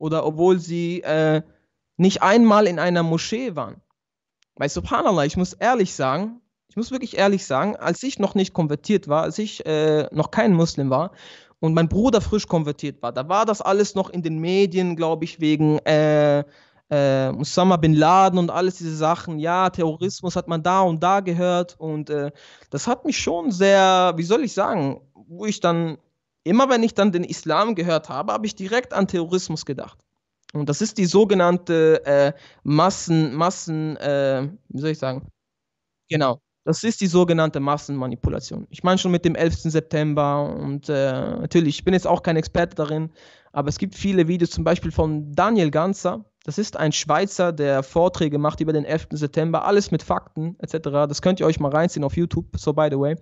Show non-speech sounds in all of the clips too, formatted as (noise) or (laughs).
oder obwohl sie äh, nicht einmal in einer Moschee waren. Weil subhanallah, ich muss ehrlich sagen, ich muss wirklich ehrlich sagen, als ich noch nicht konvertiert war, als ich äh, noch kein Muslim war und mein Bruder frisch konvertiert war, da war das alles noch in den Medien, glaube ich, wegen äh, äh, Osama bin Laden und alles diese Sachen. Ja, Terrorismus hat man da und da gehört und äh, das hat mich schon sehr, wie soll ich sagen, wo ich dann Immer wenn ich dann den Islam gehört habe, habe ich direkt an Terrorismus gedacht. Und das ist die sogenannte äh, Massen, Massen, äh, wie soll ich sagen? Genau. Das ist die sogenannte Massenmanipulation. Ich meine schon mit dem 11. September und äh, natürlich, ich bin jetzt auch kein Experte darin, aber es gibt viele Videos, zum Beispiel von Daniel Ganzer. Das ist ein Schweizer, der Vorträge macht über den 11. September, alles mit Fakten etc. Das könnt ihr euch mal reinziehen auf YouTube, so by the way.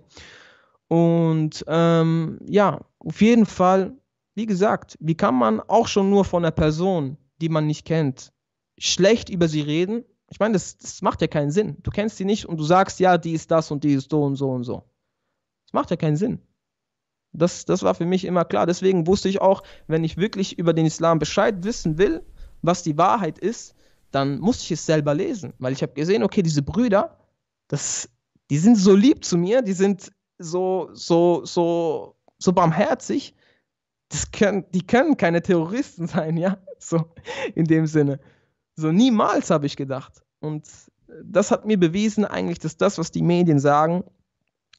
Und ähm, ja, auf jeden Fall, wie gesagt, wie kann man auch schon nur von einer Person, die man nicht kennt, schlecht über sie reden? Ich meine, das, das macht ja keinen Sinn. Du kennst sie nicht und du sagst, ja, die ist das und die ist so und so und so. Das macht ja keinen Sinn. Das, das war für mich immer klar. Deswegen wusste ich auch, wenn ich wirklich über den Islam Bescheid wissen will, was die Wahrheit ist, dann musste ich es selber lesen, weil ich habe gesehen, okay, diese Brüder, das, die sind so lieb zu mir, die sind so, so, so so barmherzig, das können, die können keine Terroristen (laughs) sein, ja, so in dem Sinne. So niemals habe ich gedacht. Und äh, das hat mir bewiesen eigentlich, dass das, was die Medien sagen,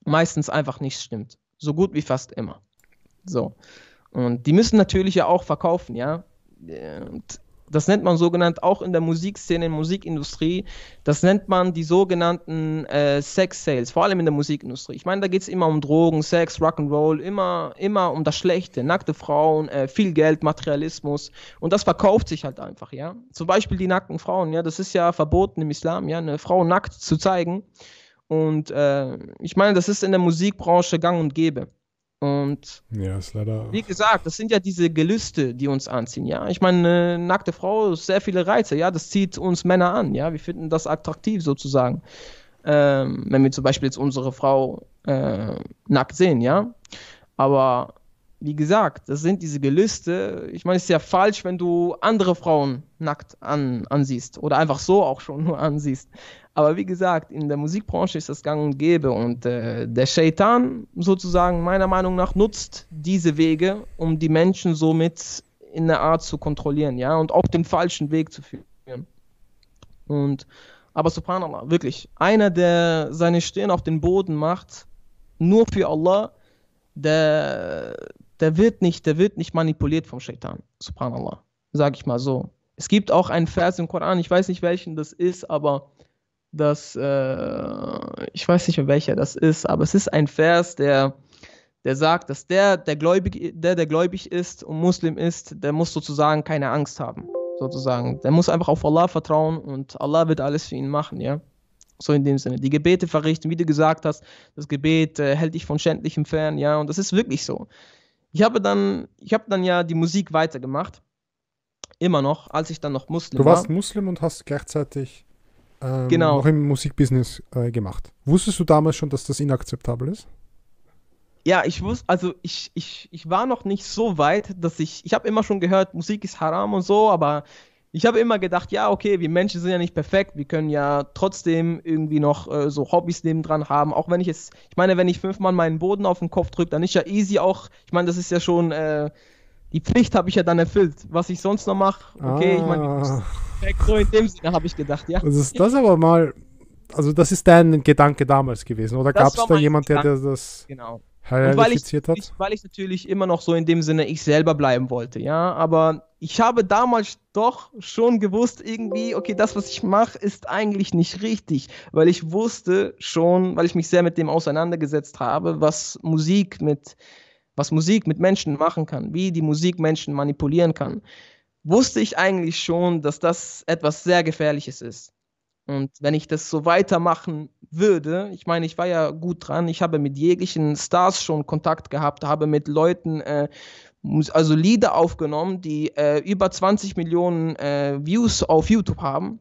meistens einfach nicht stimmt. So gut wie fast immer. So. Und die müssen natürlich ja auch verkaufen, ja. Äh, und das nennt man sogenannt auch in der Musikszene, in der Musikindustrie, das nennt man die sogenannten äh, Sex-Sales, vor allem in der Musikindustrie. Ich meine, da geht es immer um Drogen, Sex, Rock'n'Roll, immer, immer um das Schlechte, nackte Frauen, äh, viel Geld, Materialismus und das verkauft sich halt einfach, ja. Zum Beispiel die nackten Frauen, ja, das ist ja verboten im Islam, ja, eine Frau nackt zu zeigen. Und äh, ich meine, das ist in der Musikbranche gang und gäbe. Und ja, ist leider wie gesagt, das sind ja diese Gelüste, die uns anziehen, ja. Ich meine, eine nackte Frau, sehr viele Reize, ja, das zieht uns Männer an, ja. Wir finden das attraktiv sozusagen. Ähm, wenn wir zum Beispiel jetzt unsere Frau äh, nackt sehen, ja. Aber wie gesagt, das sind diese Gelüste. Ich meine, es ist ja falsch, wenn du andere Frauen nackt an, ansiehst oder einfach so auch schon nur ansiehst. Aber wie gesagt, in der Musikbranche ist das gang und gäbe und äh, der Shaitan sozusagen meiner Meinung nach nutzt diese Wege, um die Menschen somit in der Art zu kontrollieren, ja, und auf den falschen Weg zu führen. Und aber subhanallah, wirklich, einer, der seine Stirn auf den Boden macht, nur für Allah, der, der wird nicht, der wird nicht manipuliert vom Shaitan, subhanallah, sag ich mal so. Es gibt auch einen Vers im Koran, ich weiß nicht welchen das ist, aber dass, äh, ich weiß nicht mehr welcher das ist, aber es ist ein Vers, der, der sagt, dass der, der gläubig, der, der gläubig ist und Muslim ist, der muss sozusagen keine Angst haben, sozusagen. Der muss einfach auf Allah vertrauen und Allah wird alles für ihn machen, ja. So in dem Sinne. Die Gebete verrichten, wie du gesagt hast, das Gebet äh, hält dich von Schändlichem fern, ja, und das ist wirklich so. Ich habe dann, ich habe dann ja die Musik weitergemacht. Immer noch, als ich dann noch Muslim war. Du warst war. Muslim und hast gleichzeitig ähm, genau. noch im Musikbusiness äh, gemacht. Wusstest du damals schon, dass das inakzeptabel ist? Ja, ich wusste, also ich, ich, ich war noch nicht so weit, dass ich, ich habe immer schon gehört, Musik ist haram und so, aber ich habe immer gedacht, ja, okay, wir Menschen sind ja nicht perfekt, wir können ja trotzdem irgendwie noch äh, so Hobbys nebendran haben, auch wenn ich es, ich meine, wenn ich fünfmal meinen Boden auf den Kopf drücke, dann ist ja easy auch, ich meine, das ist ja schon, äh, die Pflicht habe ich ja dann erfüllt, was ich sonst noch mache, okay, ah. ich meine, ah so in dem Sinne habe ich gedacht, ja. Das ist das aber mal, also das ist dein Gedanke damals gewesen, oder gab es da jemand, der, der das genau. Und hat? Ich, weil ich natürlich immer noch so in dem Sinne ich selber bleiben wollte, ja, aber ich habe damals doch schon gewusst irgendwie, okay, das, was ich mache, ist eigentlich nicht richtig, weil ich wusste schon, weil ich mich sehr mit dem auseinandergesetzt habe, was Musik mit was Musik mit Menschen machen kann, wie die Musik Menschen manipulieren kann wusste ich eigentlich schon, dass das etwas sehr Gefährliches ist. Und wenn ich das so weitermachen würde, ich meine, ich war ja gut dran, ich habe mit jeglichen Stars schon Kontakt gehabt, habe mit Leuten, äh, also Lieder aufgenommen, die äh, über 20 Millionen äh, Views auf YouTube haben.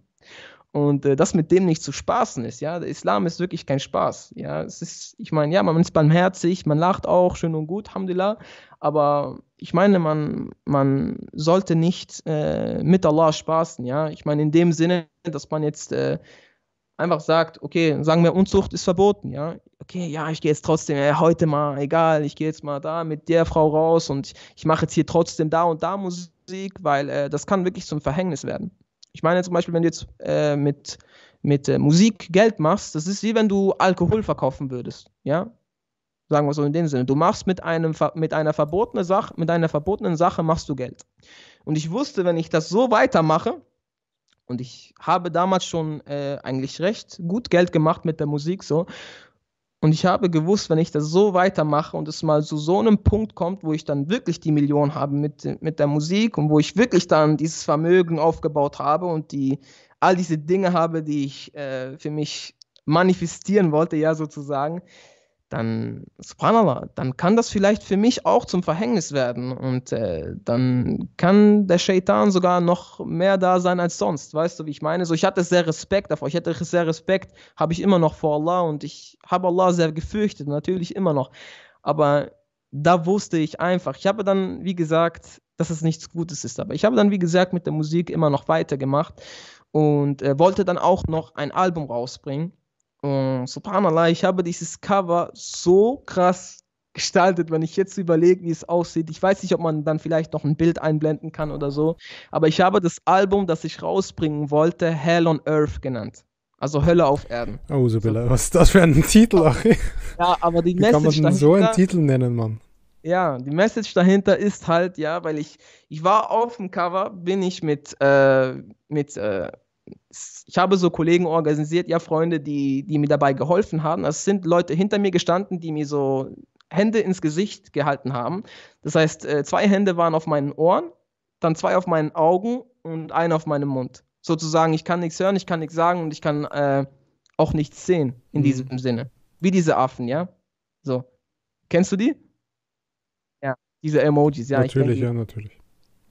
Und äh, das mit dem nicht zu spaßen ist, ja. Der Islam ist wirklich kein Spaß, ja. Es ist, ich meine, ja, man ist barmherzig, man lacht auch, schön und gut, Alhamdulillah. Aber ich meine, man, man sollte nicht äh, mit Allah spaßen, ja. Ich meine, in dem Sinne, dass man jetzt äh, einfach sagt, okay, sagen wir, Unzucht ist verboten, ja. Okay, ja, ich gehe jetzt trotzdem, ja, äh, heute mal, egal, ich gehe jetzt mal da mit der Frau raus und ich mache jetzt hier trotzdem da und da Musik, weil äh, das kann wirklich zum Verhängnis werden. Ich meine zum Beispiel, wenn du jetzt äh, mit, mit äh, Musik Geld machst, das ist wie wenn du Alkohol verkaufen würdest, ja? Sagen wir so in dem Sinne. Du machst mit, einem, mit, einer verbotene Sache, mit einer verbotenen Sache machst du Geld. Und ich wusste, wenn ich das so weitermache, und ich habe damals schon äh, eigentlich recht gut Geld gemacht mit der Musik so und ich habe gewusst, wenn ich das so weitermache und es mal zu so einem Punkt kommt, wo ich dann wirklich die Million habe mit, mit der Musik und wo ich wirklich dann dieses Vermögen aufgebaut habe und die all diese Dinge habe, die ich äh, für mich manifestieren wollte, ja sozusagen, dann, subhanallah, dann kann das vielleicht für mich auch zum Verhängnis werden. Und äh, dann kann der Shaitan sogar noch mehr da sein als sonst. Weißt du, wie ich meine? So, ich hatte sehr Respekt davor. Ich hatte sehr Respekt, habe ich immer noch vor Allah und ich habe Allah sehr gefürchtet, natürlich immer noch. Aber da wusste ich einfach, ich habe dann, wie gesagt, dass es nichts Gutes ist. Aber ich habe dann, wie gesagt, mit der Musik immer noch weitergemacht und äh, wollte dann auch noch ein Album rausbringen. Und subhanallah, ich habe dieses Cover so krass gestaltet, wenn ich jetzt überlege, wie es aussieht. Ich weiß nicht, ob man dann vielleicht noch ein Bild einblenden kann oder so, aber ich habe das Album, das ich rausbringen wollte, Hell on Earth genannt. Also Hölle auf Erden. Oh, so was ist das für ein Titel, ach. Ja, aber die Wie Message kann man dahinter, so einen Titel nennen, Mann? Ja, die Message dahinter ist halt, ja, weil ich, ich war auf dem Cover, bin ich mit, äh, mit, äh, ich habe so Kollegen organisiert, ja, Freunde, die, die mir dabei geholfen haben. Es sind Leute hinter mir gestanden, die mir so Hände ins Gesicht gehalten haben. Das heißt, äh, zwei Hände waren auf meinen Ohren, dann zwei auf meinen Augen und eine auf meinem Mund. Sozusagen, ich kann nichts hören, ich kann nichts sagen und ich kann äh, auch nichts sehen in mhm. diesem Sinne. Wie diese Affen, ja? So. Kennst du die? Ja, diese Emojis, ja. Natürlich, denke, ja, natürlich.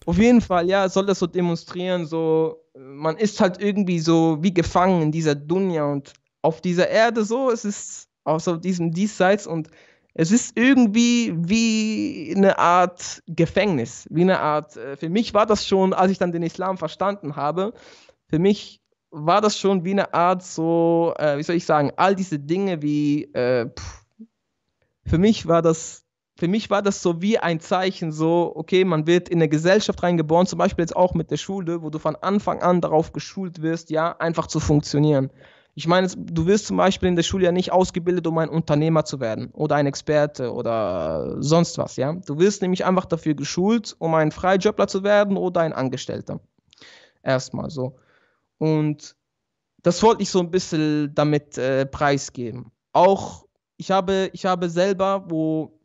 Auf jeden Fall, ja, soll das so demonstrieren, so, man ist halt irgendwie so wie gefangen in dieser Dunja und auf dieser Erde so, es ist außer auf diesem Diesseits und es ist irgendwie wie eine Art Gefängnis, wie eine Art, äh, für mich war das schon, als ich dann den Islam verstanden habe, für mich war das schon wie eine Art so, äh, wie soll ich sagen, all diese Dinge wie, äh, pff, für mich war das für mich war das so wie ein Zeichen, so, okay, man wird in eine Gesellschaft reingeboren, zum Beispiel jetzt auch mit der Schule, wo du von Anfang an darauf geschult wirst, ja, einfach zu funktionieren. Ich meine, du wirst zum Beispiel in der Schule ja nicht ausgebildet, um ein Unternehmer zu werden oder ein Experte oder sonst was, ja. Du wirst nämlich einfach dafür geschult, um ein Freijobbler zu werden oder ein Angestellter. Erstmal so. Und das wollte ich so ein bisschen damit äh, preisgeben. Auch ich habe, ich habe selber, wo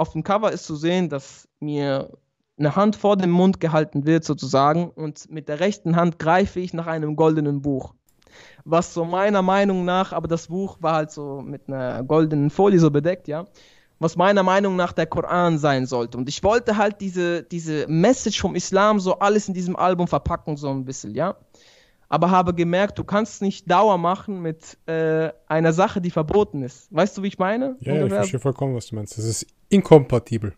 auf dem Cover ist zu sehen, dass mir eine Hand vor dem Mund gehalten wird sozusagen und mit der rechten Hand greife ich nach einem goldenen Buch. Was so meiner Meinung nach, aber das Buch war halt so mit einer goldenen Folie so bedeckt, ja, was meiner Meinung nach der Koran sein sollte. Und ich wollte halt diese, diese Message vom Islam so alles in diesem Album verpacken, so ein bisschen, ja aber habe gemerkt, du kannst nicht Dauer machen mit äh, einer Sache, die verboten ist. Weißt du, wie ich meine? Ja, Ungefähr? ich verstehe vollkommen, was du meinst. Das ist inkompatibel.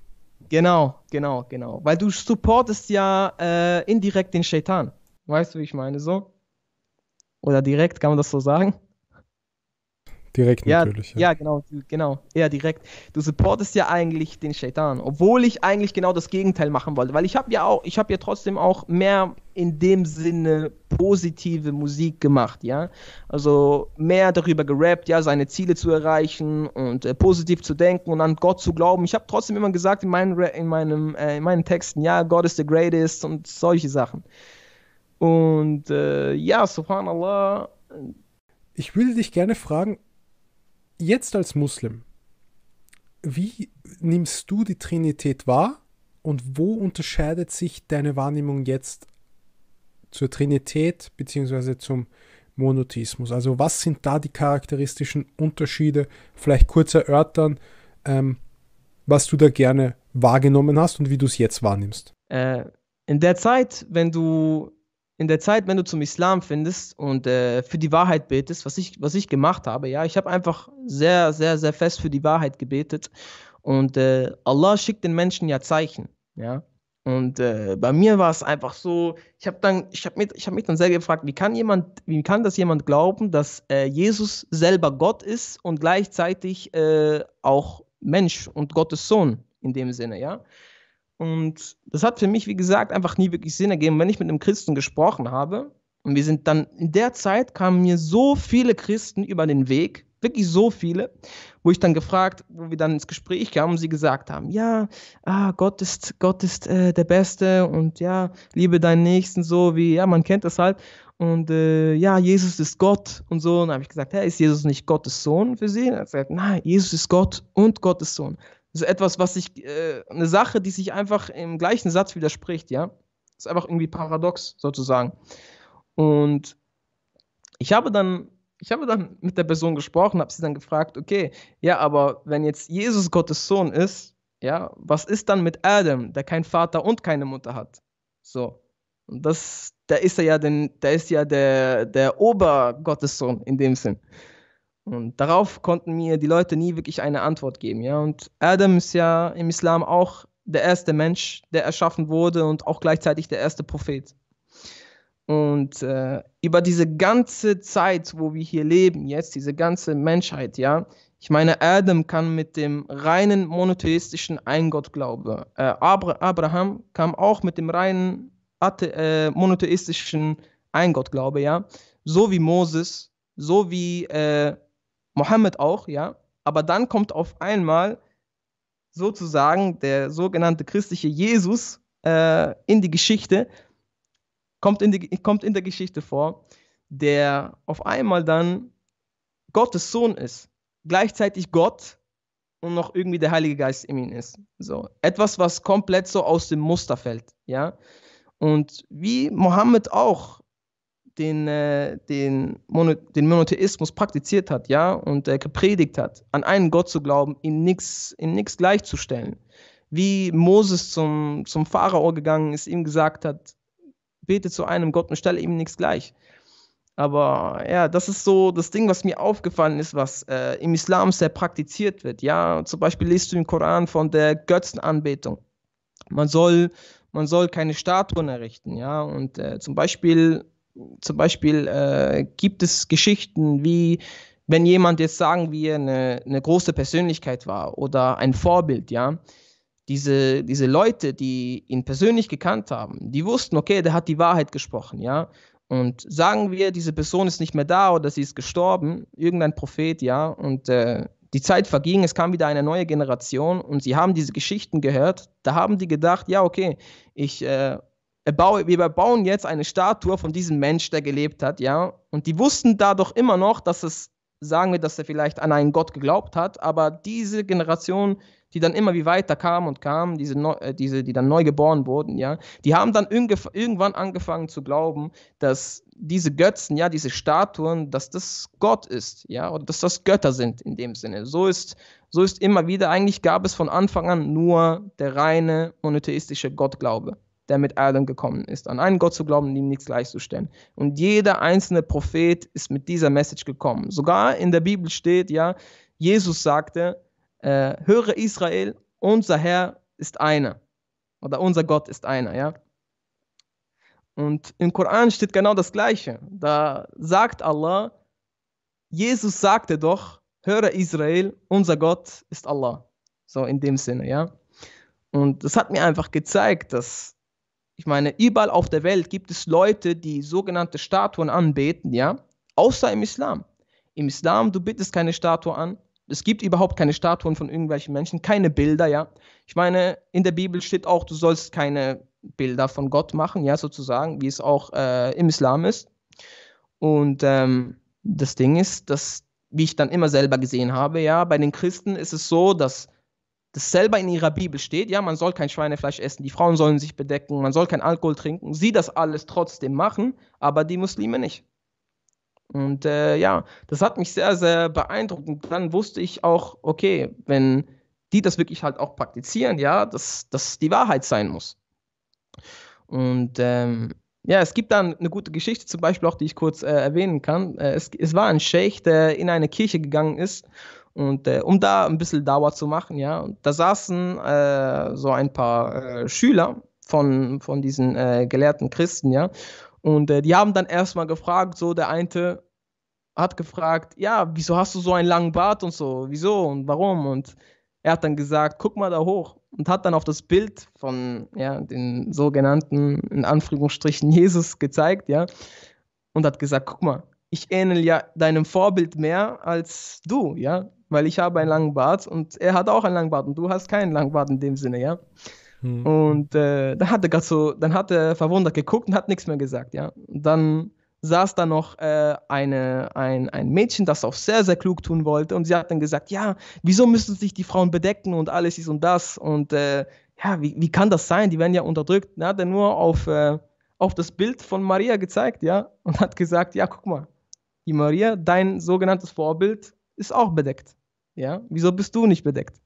Genau, genau, genau. Weil du supportest ja äh, indirekt den Shaitan. Weißt du, wie ich meine? So? Oder direkt, kann man das so sagen? Direkt natürlich. Ja, ja genau, genau, ja, direkt. Du supportest ja eigentlich den Shaitan, obwohl ich eigentlich genau das Gegenteil machen wollte, weil ich habe ja auch, ich habe ja trotzdem auch mehr in dem Sinne positive Musik gemacht, ja. Also mehr darüber gerappt, ja, seine Ziele zu erreichen und äh, positiv zu denken und an Gott zu glauben. Ich habe trotzdem immer gesagt in meinen, in, meinem, äh, in meinen Texten, ja, Gott ist the greatest und solche Sachen. Und äh, ja, subhanallah. Ich würde dich gerne fragen, jetzt als Muslim, wie nimmst du die Trinität wahr und wo unterscheidet sich deine Wahrnehmung jetzt zur Trinität bzw. zum Monotheismus? Also was sind da die charakteristischen Unterschiede? Vielleicht kurz erörtern, ähm, was du da gerne wahrgenommen hast und wie du es jetzt wahrnimmst. Äh, in der Zeit, wenn du in der Zeit, wenn du zum Islam findest und äh, für die Wahrheit betest, was ich, was ich gemacht habe, ja, ich habe einfach sehr, sehr, sehr fest für die Wahrheit gebetet. Und äh, Allah schickt den Menschen ja Zeichen, ja. Und äh, bei mir war es einfach so, ich habe dann, mich, hab mich dann sehr gefragt, wie kann jemand, wie kann das jemand glauben, dass äh, Jesus selber Gott ist und gleichzeitig äh, auch Mensch und Gottes Sohn in dem Sinne, ja. Und das hat für mich, wie gesagt, einfach nie wirklich Sinn ergeben. Wenn ich mit einem Christen gesprochen habe, und wir sind dann, in der Zeit kamen mir so viele Christen über den Weg, wirklich so viele, wo ich dann gefragt, wo wir dann ins Gespräch kamen und sie gesagt haben, ja, ah, Gott ist, Gott ist äh, der Beste und ja, liebe deinen Nächsten so wie, ja, man kennt das halt und äh, ja, Jesus ist Gott und so. Und dann habe ich gesagt, hey, ist Jesus nicht Gottes Sohn für sie? Und er hat gesagt, nein, Jesus ist Gott und Gottes Sohn so etwas, was sich, äh, eine Sache, die sich einfach im gleichen Satz widerspricht, ja. Ist einfach irgendwie paradox, sozusagen. Und ich habe dann, ich habe dann mit der Person gesprochen, habe sie dann gefragt, okay, ja, aber wenn jetzt Jesus Gottes Sohn ist, ja, was ist dann mit Adam, der keinen Vater und keine Mutter hat? So. Und das, da ist er ja den, da ist ja der, der Obergottessohn in dem Sinn. Und darauf konnten mir die Leute nie wirklich eine Antwort geben. Ja? Und Adam ist ja im Islam auch der erste Mensch, der erschaffen wurde und auch gleichzeitig der erste Prophet. Und äh, über diese ganze Zeit, wo wir hier leben, jetzt, diese ganze Menschheit, ja, ich meine, Adam kann mit dem reinen monotheistischen Eingottglaube, äh, Abra Abraham kam auch mit dem reinen Athe äh, monotheistischen Eingottglaube, ja, so wie Moses, so wie äh, Mohammed auch, ja. Aber dann kommt auf einmal sozusagen der sogenannte christliche Jesus äh, in die Geschichte, kommt in, die, kommt in der Geschichte vor, der auf einmal dann Gottes Sohn ist, gleichzeitig Gott und noch irgendwie der Heilige Geist in ihm ist. So etwas, was komplett so aus dem Muster fällt, ja. Und wie Mohammed auch den, äh, den, Mono, den Monotheismus praktiziert hat, ja, und äh, gepredigt hat, an einen Gott zu glauben, ihn nichts in nix gleichzustellen. Wie Moses zum, zum Pharao gegangen ist, ihm gesagt hat, bete zu einem Gott und stelle ihm nichts gleich. Aber ja, das ist so das Ding, was mir aufgefallen ist, was äh, im Islam sehr praktiziert wird. Ja, zum Beispiel liest du im Koran von der Götzenanbetung. Man soll, man soll keine Statuen errichten. Ja, und äh, zum Beispiel zum Beispiel äh, gibt es Geschichten wie, wenn jemand jetzt sagen wir eine, eine große Persönlichkeit war oder ein Vorbild, ja, diese, diese Leute, die ihn persönlich gekannt haben, die wussten, okay, der hat die Wahrheit gesprochen, ja. Und sagen wir, diese Person ist nicht mehr da oder sie ist gestorben, irgendein Prophet, ja, und äh, die Zeit verging, es kam wieder eine neue Generation und sie haben diese Geschichten gehört. Da haben die gedacht, ja, okay, ich äh, wir bauen jetzt eine Statue von diesem Mensch, der gelebt hat, ja. Und die wussten da doch immer noch, dass es, sagen wir, dass er vielleicht an einen Gott geglaubt hat, aber diese Generation, die dann immer wie weiter kam und kam, diese, äh, diese die dann neu geboren wurden, ja, die haben dann irgendwann angefangen zu glauben, dass diese Götzen, ja, diese Statuen, dass das Gott ist, ja, oder dass das Götter sind in dem Sinne. So ist, so ist immer wieder, eigentlich gab es von Anfang an nur der reine monotheistische Gottglaube der mit Adam gekommen ist, an einen Gott zu glauben ihm nichts gleichzustellen. Und jeder einzelne Prophet ist mit dieser Message gekommen. Sogar in der Bibel steht, ja, Jesus sagte, äh, höre Israel, unser Herr ist einer. Oder unser Gott ist einer, ja. Und im Koran steht genau das Gleiche. Da sagt Allah, Jesus sagte doch, höre Israel, unser Gott ist Allah. So in dem Sinne, ja. Und das hat mir einfach gezeigt, dass ich meine, überall auf der Welt gibt es Leute, die sogenannte Statuen anbeten, ja, außer im Islam. Im Islam, du bittest keine Statue an. Es gibt überhaupt keine Statuen von irgendwelchen Menschen, keine Bilder, ja. Ich meine, in der Bibel steht auch, du sollst keine Bilder von Gott machen, ja, sozusagen, wie es auch äh, im Islam ist. Und ähm, das Ding ist, dass, wie ich dann immer selber gesehen habe, ja, bei den Christen ist es so, dass das selber in ihrer Bibel steht, ja, man soll kein Schweinefleisch essen, die Frauen sollen sich bedecken, man soll kein Alkohol trinken, sie das alles trotzdem machen, aber die Muslime nicht. Und äh, ja, das hat mich sehr, sehr beeindruckt. Und dann wusste ich auch, okay, wenn die das wirklich halt auch praktizieren, ja, dass das die Wahrheit sein muss. Und ähm, ja, es gibt da eine gute Geschichte, zum Beispiel auch, die ich kurz äh, erwähnen kann. Äh, es, es, war ein Scheich, der in eine Kirche gegangen ist und äh, um da ein bisschen Dauer zu machen, ja, da saßen äh, so ein paar äh, Schüler von, von diesen äh, gelehrten Christen, ja. Und äh, die haben dann erstmal gefragt, so der eine hat gefragt, ja, wieso hast du so einen langen Bart und so, wieso und warum? Und er hat dann gesagt, guck mal da hoch und hat dann auf das Bild von ja, den sogenannten, in Anführungsstrichen, (laughs) Jesus gezeigt, ja, und hat gesagt, guck mal, ich ähnel ja deinem Vorbild mehr als du, ja, weil ich habe einen langen Bart und er hat auch einen langen Bart und du hast keinen langen Bart in dem Sinne, ja. Hm. Und äh, dann hat er gerade so, dann hat er verwundert geguckt und hat nichts mehr gesagt, ja. Und dann saß da noch äh, eine, ein, ein Mädchen, das auch sehr, sehr klug tun wollte und sie hat dann gesagt, ja, wieso müssen sich die Frauen bedecken und alles dies und das und äh, ja, wie, wie kann das sein, die werden ja unterdrückt. Dann hat er nur auf, äh, auf das Bild von Maria gezeigt, ja, und hat gesagt, ja, guck mal, die Maria, dein sogenanntes Vorbild, ist auch bedeckt. Ja, wieso bist du nicht bedeckt?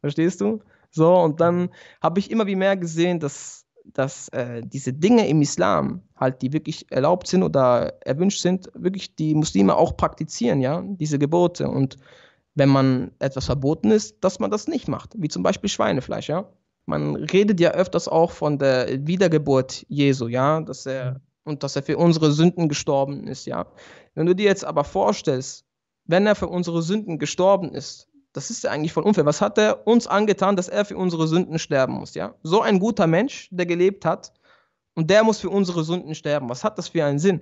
Verstehst du? So, und dann habe ich immer wie mehr gesehen, dass, dass äh, diese Dinge im Islam, halt, die wirklich erlaubt sind oder erwünscht sind, wirklich die Muslime auch praktizieren, ja, diese Gebote. Und wenn man etwas verboten ist, dass man das nicht macht, wie zum Beispiel Schweinefleisch, ja. Man redet ja öfters auch von der Wiedergeburt Jesu, ja, dass er und dass er für unsere Sünden gestorben ist, ja. Wenn du dir jetzt aber vorstellst, wenn er für unsere Sünden gestorben ist, das ist ja eigentlich voll unfair. Was hat er uns angetan, dass er für unsere Sünden sterben muss, ja? So ein guter Mensch, der gelebt hat und der muss für unsere Sünden sterben. Was hat das für einen Sinn?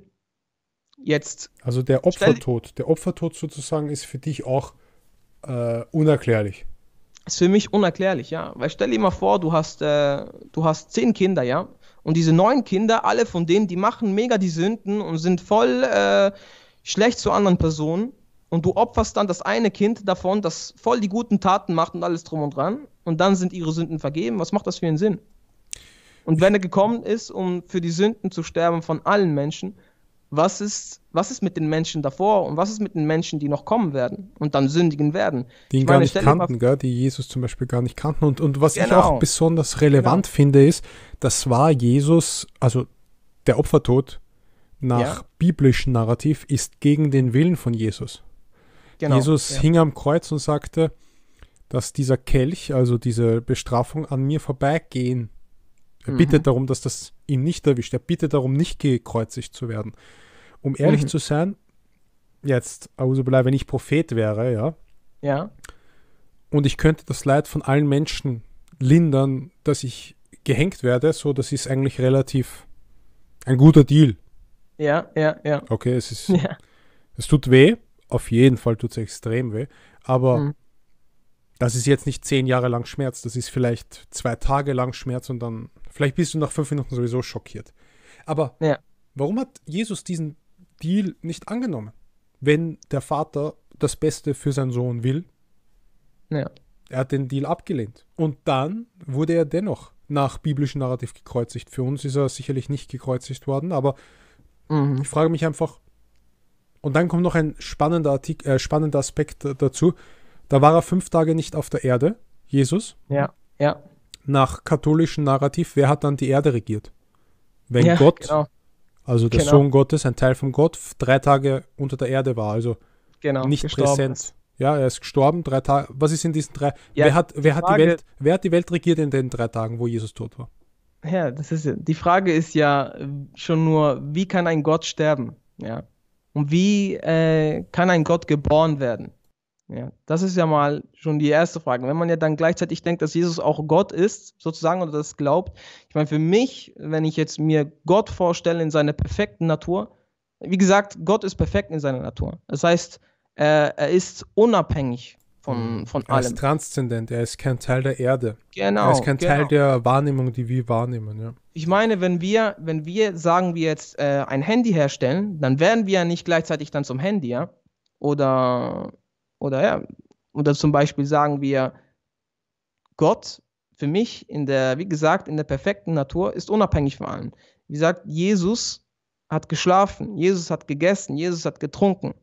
Jetzt. Also der Opfertod, der Opfertod sozusagen ist für dich auch äh, unerklärlich. Ist für mich unerklärlich, ja. Weil stell dir mal vor, du hast, äh, du hast zehn Kinder, ja. Und diese neun Kinder, alle von denen, die machen mega die Sünden und sind voll äh, schlecht zu anderen Personen. Und du opferst dann das eine Kind davon, das voll die guten Taten macht und alles drum und dran. Und dann sind ihre Sünden vergeben. Was macht das für einen Sinn? Und wenn er gekommen ist, um für die Sünden zu sterben von allen Menschen, was ist, was ist mit den Menschen davor und was ist mit den Menschen, die noch kommen werden und dann sündigen werden. Die ihn meine, gar nicht kannten, gell? die Jesus zum Beispiel gar nicht kannten. Und, und was genau. ich auch besonders relevant genau. finde, ist, das war Jesus, also der Opfertod nach ja. biblischem Narrativ ist gegen den Willen von Jesus. Genau. Jesus ja. hing am Kreuz und sagte, dass dieser Kelch, also diese Bestrafung, an mir vorbeigehen. Er mhm. bittet darum, dass das ihn nicht erwischt. Er bittet darum, nicht gekreuzigt zu werden. Um ehrlich mhm. zu sein, jetzt, also wenn ich Prophet wäre, ja. Ja. Und ich könnte das Leid von allen Menschen lindern, dass ich gehängt werde, so, das ist eigentlich relativ ein guter Deal. Ja, ja, ja. Okay, es ist. (laughs) Ja. Es tut weh, auf jeden Fall tut es extrem weh, aber mhm. das ist jetzt nicht zehn Jahre lang Schmerz, das ist vielleicht zwei Tage lang Schmerz und dann, vielleicht bist du nach fünf Minuten sowieso schockiert. Aber ja. warum hat Jesus diesen Deal nicht angenommen, wenn der Vater das Beste für seinen Sohn will. Ja. Er hat den Deal abgelehnt. Und dann wurde er dennoch nach biblischem Narrativ gekreuzigt. Für uns ist er sicherlich nicht gekreuzigt worden, aber mhm. ich frage mich einfach. Und dann kommt noch ein spannender, Artik äh, spannender Aspekt dazu. Da war er fünf Tage nicht auf der Erde, Jesus. Ja, ja. Nach katholischem Narrativ, wer hat dann die Erde regiert? Wenn ja, Gott genau. Also der genau. Sohn Gottes, ein Teil von Gott, drei Tage unter der Erde war, also genau, nicht präsent. Ja, er ist gestorben, drei Tage. Was ist in diesen drei? Ja, wer, hat, wer, hat Frage, die Welt, wer hat die Welt regiert in den drei Tagen, wo Jesus tot war? Ja, das ist die Frage ist ja äh, schon nur, wie kann ein Gott sterben? Ja. Und wie äh, kann ein Gott geboren werden? Ja, das ist ja mal schon die erste Frage. Wenn man ja dann gleichzeitig denkt, dass Jesus auch Gott ist, sozusagen, oder das glaubt. Ich meine, für mich, wenn ich jetzt mir Gott vorstelle in seiner perfekten Natur, wie gesagt, Gott ist perfekt in seiner Natur. Das heißt, er, äh, er ist unabhängig von, mhm. von allem. Er ist transzendent, er ist kein Teil der Erde. Genau. Er ist kein genau. Teil der Wahrnehmung, die wir wahrnehmen. Ja. Ich meine, wenn wir, wenn wir sagen, wir jetzt äh, ein Handy herstellen, dann werden wir ja nicht gleichzeitig dann zum Handy, ja? Oder oder ja, oder zum Beispiel sagen wir, Gott für mich in der, wie gesagt, in der perfekten Natur ist unabhängig von allem. Wie gesagt, Jesus hat geschlafen, Jesus hat gegessen, Jesus hat getrunken.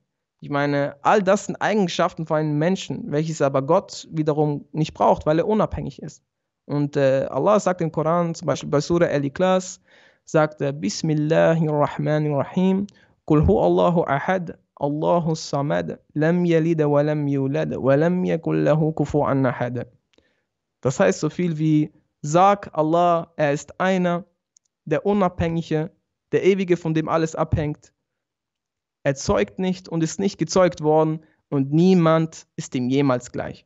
Ich meine, all das sind Eigenschaften von einem Menschen, welches aber Gott wiederum nicht braucht, weil er unabhängig ist. Und äh, Allah sagt im Koran, zum Beispiel bei Surah Al-Ikhlas, sagt er, Bismillahirrahmanirrahim, Kul hu Allahu ahad, Allahu Samad, lam yalid wa lam yulad wa lam Yakullahu Kufu kufu'an ahad. Das heißt so viel wie sag Allah, er ist einer, der unabhängige, der ewige, von dem alles abhängt. Er zeugt nicht und ist nicht gezeugt worden und niemand ist ihm jemals gleich.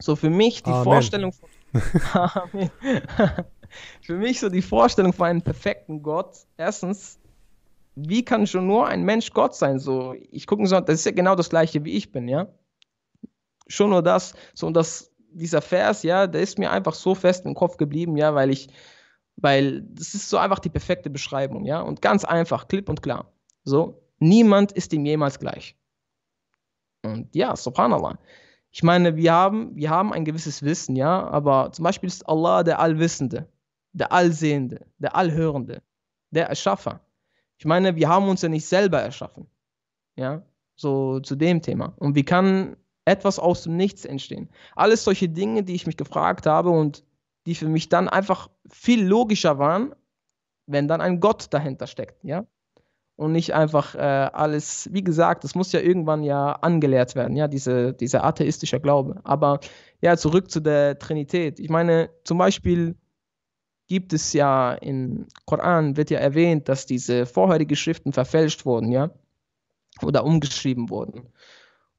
So für mich die Amen. Vorstellung von (laughs) Amen. (laughs) für mich so die Vorstellung von einem perfekten Gott. Erstens wie kann schon nur ein Mensch Gott sein? So, ich gucke so, das ist ja genau das Gleiche, wie ich bin, ja. Schon nur das, so und das, dieser Vers, ja, der ist mir einfach so fest im Kopf geblieben, ja, weil ich, weil das ist so einfach die perfekte Beschreibung, ja, und ganz einfach, klipp und klar. So, niemand ist ihm jemals gleich. Und ja, subhanallah. Ich meine, wir haben, wir haben ein gewisses Wissen, ja, aber zum Beispiel ist Allah der Allwissende, der Allsehende, der Allhörende, der Erschaffer. Ich meine, wir haben uns ja nicht selber erschaffen. Ja, so zu dem Thema. Und wie kann etwas aus dem Nichts entstehen? Alles solche Dinge, die ich mich gefragt habe und die für mich dann einfach viel logischer waren, wenn dann ein Gott dahinter steckt, ja? Und nicht einfach äh, alles, wie gesagt, das muss ja irgendwann ja angelehrt werden, ja, diese, dieser atheistische Glaube. Aber ja, zurück zu der Trinität. Ich meine, zum Beispiel gibt es ja im Koran, wird ja erwähnt, dass diese vorherigen Schriften verfälscht wurden, ja, oder umgeschrieben wurden.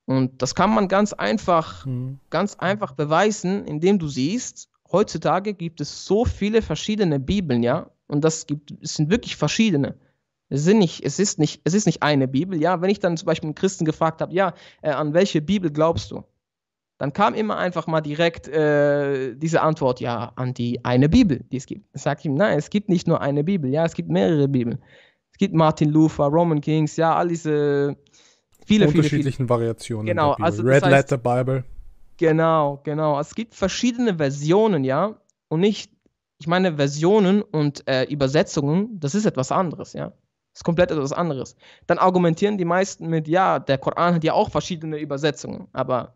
Und das kann man ganz einfach, mhm. ganz einfach beweisen, indem du siehst, heutzutage gibt es so viele verschiedene Bibeln, ja, und das gibt, es sind wirklich verschiedene. Es, sind nicht, es, ist nicht, es ist nicht eine Bibel, ja. Wenn ich dann zum Beispiel einen Christen gefragt habe, ja, äh, an welche Bibel glaubst du? dann kam immer einfach mal direkt äh, diese Antwort, ja, an die eine Bibel, die es gibt. Sag ich ihm, nein, es gibt nicht nur eine Bibel, ja, es gibt mehrere Bibeln. Es gibt Martin Luther, Roman Kings, ja, all diese viele, unterschiedlichen viele, viele. Variationen. Genau, also Red heißt, Letter Bible. Genau, genau. Es gibt verschiedene Versionen, ja, und nicht, ich meine, Versionen und äh, Übersetzungen, das ist etwas anderes, ja Das ist komplett etwas anderes. Dann argumentieren die meisten mit, ja, der Koran hat ja auch verschiedene Übersetzungen, aber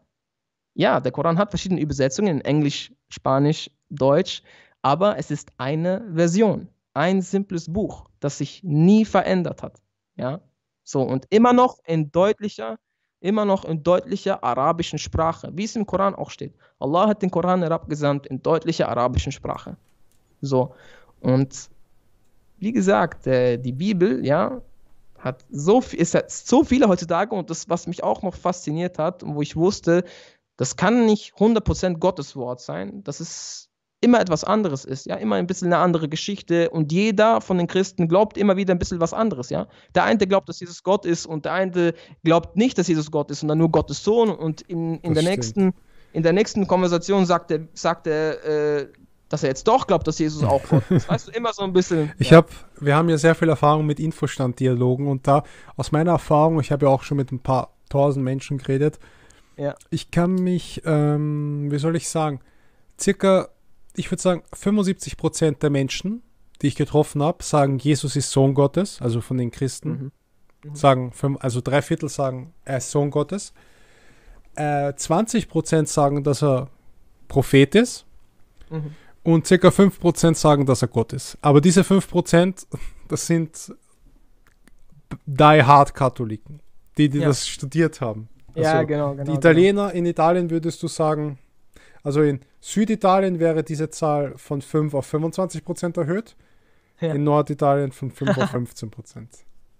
ja, der Koran hat verschiedene Übersetzungen in Englisch, Spanisch, Deutsch, aber es ist eine Version, ein simples Buch, das sich nie verändert hat. Ja, so und immer noch in deutlicher, immer noch in deutlicher arabischen Sprache, wie es im Koran auch steht. Allah hat den Koran herabgesandt in deutlicher arabischen Sprache. So und wie gesagt, äh, die Bibel, ja, hat so viel, es hat so viele heutzutage und das, was mich auch noch fasziniert hat und wo ich wusste, das kann nicht 100% Gottes Wort sein. dass es immer etwas anderes ist, ja, immer ein bisschen eine andere Geschichte und jeder von den Christen glaubt immer wieder ein bisschen was anderes, ja. Der eine glaubt, dass Jesus Gott ist und der eine glaubt nicht, dass Jesus Gott ist, sondern nur Gottes Sohn und in, in der nächsten in der nächsten Konversation sagt er, sagt er äh, dass er jetzt doch glaubt, dass Jesus auch Gott ist. Weißt du, immer so ein bisschen. (laughs) Ich ja. habe, wir haben ja sehr viel Erfahrung mit Infostand-Dialogen und da aus meiner Erfahrung, ich habe ja auch schon mit ein paar tausend Menschen geredet, ja. Ich kann mich, ähm, wie soll ich sagen, circa, ich würde sagen, 75 Prozent der Menschen, die ich getroffen habe, sagen, Jesus ist Sohn Gottes, also von den Christen. Mhm. Mhm. Sagen, also drei Viertel sagen, er ist Sohn Gottes. Äh, 20 Prozent sagen, dass er Prophet ist. Mhm. Und circa 5 sagen, dass er Gott ist. Aber diese 5 (laughs) das sind die Hard Katholiken, die, die ja. das studiert haben. Also ja, genau, genau, genau. Die Italiener genau. in Italien würdest du sagen, also in Süditalien wäre diese Zahl von 5 auf 25 Prozent erhöht. Ja. In Norditalien von 5 auf 15 (laughs) Prozent.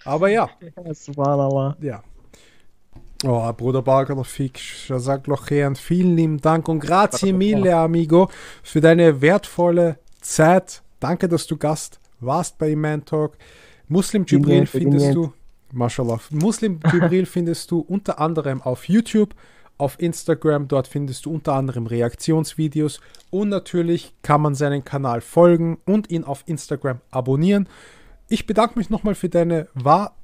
Aber ja. Ja. Oh, Bruder Balkanovic, sagt Lochean, vielen lieben Dank und grazie mille, amigo, für deine wertvolle Zeit. Danke, dass du Gast warst bei Iman Talk. Muslim Jibril findest du Mashallah. Muslim Jibril (laughs) findest du unter anderem auf YouTube, auf Instagram. Dort findest du unter anderem Reaktionsvideos. Und natürlich kann man seinen Kanal folgen und ihn auf Instagram abonnieren. Ich bedanke mich nochmal für deine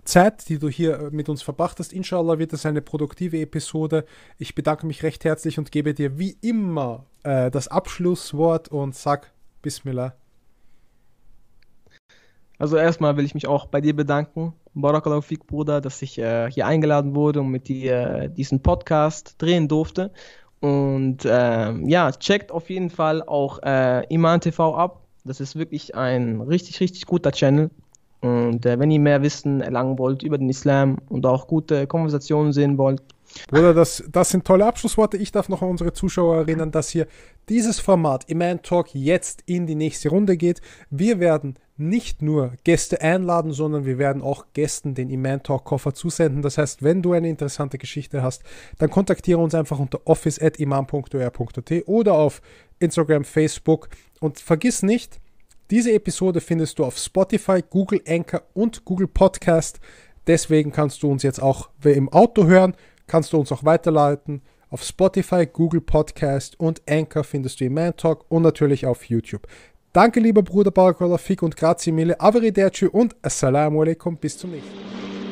Zeit, die du hier äh, mit uns verbracht hast. Inshallah wird es eine produktive Episode. Ich bedanke mich recht herzlich und gebe dir wie immer äh, das Abschlusswort und sag Bismillah. Also erstmal will ich mich auch bei dir bedanken Barakallahu Fik, Bruder, dass ich äh, hier eingeladen wurde und mit dir äh, diesen Podcast drehen durfte. Und ähm, ja, checkt auf jeden Fall auch äh, Iman TV ab. Das ist wirklich ein richtig, richtig guter Channel. Und äh, wenn ihr mehr Wissen erlangen wollt über den Islam und auch gute Konversationen sehen wollt. Bruder, das, das sind tolle Abschlussworte. Ich darf noch an unsere Zuschauer erinnern, dass hier dieses Format Iman Talk jetzt in die nächste Runde geht. Wir werden nicht nur Gäste einladen, sondern wir werden auch Gästen den Iman Talk Koffer zusenden. Das heißt, wenn du eine interessante Geschichte hast, dann kontaktiere uns einfach unter office@imam.or.at oder auf Instagram, Facebook und vergiss nicht, diese Episode findest du auf Spotify, Google Anchor und Google Podcast. Deswegen kannst du uns jetzt auch wer im Auto hören, kannst du uns auch weiterleiten. Auf Spotify, Google Podcast und Anchor findest du Iman Talk und natürlich auf YouTube. Danke, lieber Bruder Barakola, Fick und Grazie mille, Averiderci und Assalamu alaikum, bis zum nächsten Mal.